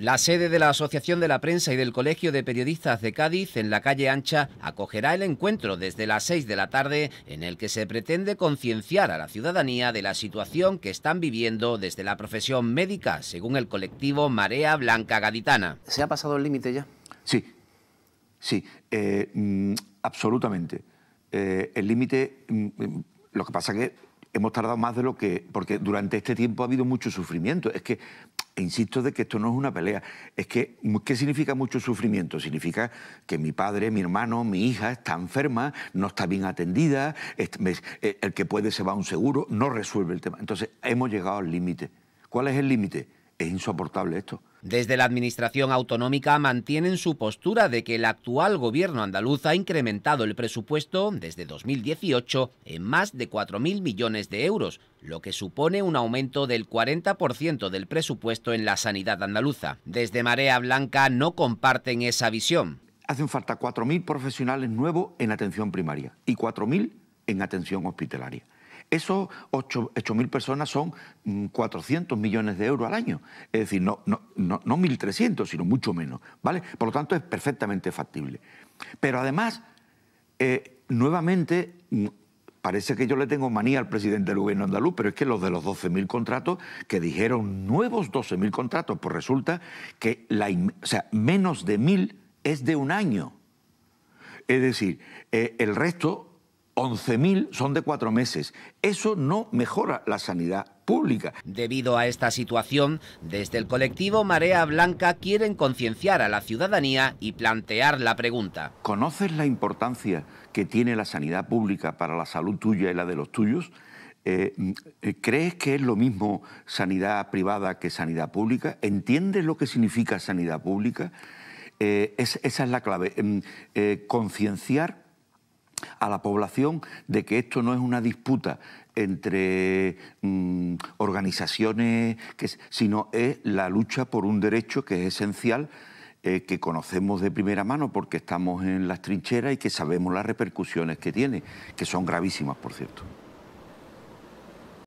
La sede de la Asociación de la Prensa y del Colegio de Periodistas de Cádiz, en la calle Ancha, acogerá el encuentro desde las 6 de la tarde, en el que se pretende concienciar a la ciudadanía de la situación que están viviendo desde la profesión médica, según el colectivo Marea Blanca Gaditana. ¿Se ha pasado el límite ya? Sí, sí, eh, mm, absolutamente. Eh, el límite, mm, mm, lo que pasa que hemos tardado más de lo que... porque durante este tiempo ha habido mucho sufrimiento. Es que e insisto de que esto no es una pelea. Es que, ¿qué significa mucho sufrimiento? Significa que mi padre, mi hermano, mi hija está enferma, no está bien atendida, eh, el que puede se va a un seguro, no resuelve el tema. Entonces, hemos llegado al límite. ¿Cuál es el límite? Es insoportable esto. Desde la Administración Autonómica mantienen su postura de que el actual gobierno andaluz ha incrementado el presupuesto desde 2018 en más de 4.000 millones de euros, lo que supone un aumento del 40% del presupuesto en la sanidad andaluza. Desde Marea Blanca no comparten esa visión. Hacen falta 4.000 profesionales nuevos en atención primaria y 4.000 en atención hospitalaria. Esos 8.000 personas son 400 mm, millones de euros al año. Es decir, no, no, 1.300, sino mucho menos. ¿vale? Por lo tanto, es perfectamente factible. Pero además, eh, nuevamente, mm, parece que yo le tengo manía al presidente del gobierno andaluz, pero es que los de los 12.000 contratos, que dijeron nuevos 12.000 contratos, pues resulta que menos de 1.000 es de un año. Es decir, eh, el resto 11.000 son de cuatro meses. Eso no mejora la sanidad pública. Debido a esta situación, desde el colectivo Marea Blanca quieren concienciar a la ciudadanía y plantear la pregunta. ¿Conoces la importancia que tiene la sanidad pública para la salud tuya y la de los tuyos? Eh, eh, ¿Crees que es lo mismo sanidad privada que sanidad pública? ¿Entiendes lo que significa sanidad pública? Eh, esa es la clave, mm, concienciar a la población de que esto no es una disputa entre mm, organizaciones, sino es la lucha por un derecho que es esencial, eh, que conocemos de primera mano porque estamos en las trincheras y que sabemos las repercusiones que tiene, que son gravísimas, por cierto.